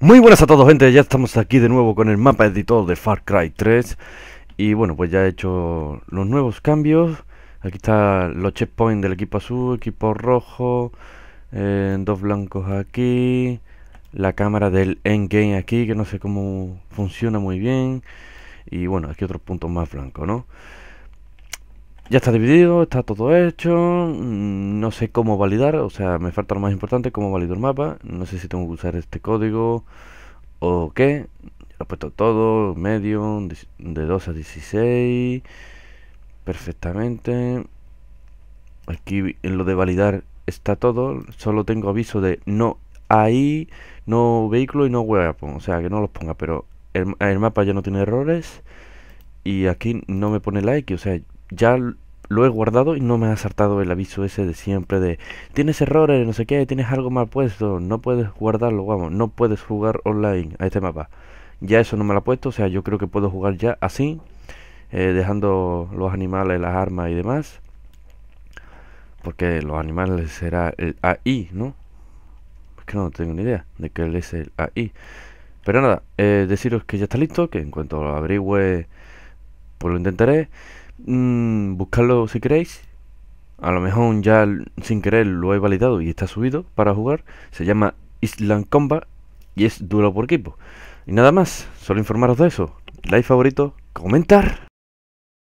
Muy buenas a todos gente, ya estamos aquí de nuevo con el mapa editor de Far Cry 3 Y bueno, pues ya he hecho los nuevos cambios Aquí está los checkpoints del equipo azul, equipo rojo eh, Dos blancos aquí La cámara del endgame aquí, que no sé cómo funciona muy bien Y bueno, aquí otros punto más blancos, ¿no? ya está dividido, está todo hecho, mm, no sé cómo validar, o sea, me falta lo más importante, cómo valido el mapa, no sé si tengo que usar este código o qué, lo he puesto todo, medio, de 2 a 16, perfectamente, aquí en lo de validar está todo, solo tengo aviso de no ahí, no vehículo y no web o sea, que no los ponga, pero el mapa ya no tiene errores, y aquí no me pone like, o sea, ya lo he guardado y no me ha saltado el aviso ese de siempre de tienes errores, no sé qué, tienes algo mal puesto, no puedes guardarlo, vamos, no puedes jugar online a este mapa. Ya eso no me lo ha puesto, o sea, yo creo que puedo jugar ya así, eh, dejando los animales, las armas y demás. Porque los animales será el AI, ¿no? Es que no tengo ni idea de que es el AI. Pero nada, eh, deciros que ya está listo, que en cuanto lo averigüe, pues lo intentaré mmm, buscarlo si queréis. A lo mejor ya sin querer lo he validado y está subido para jugar. Se llama Island Combat y es duelo por equipo. Y nada más, solo informaros de eso. Like favorito, comentar.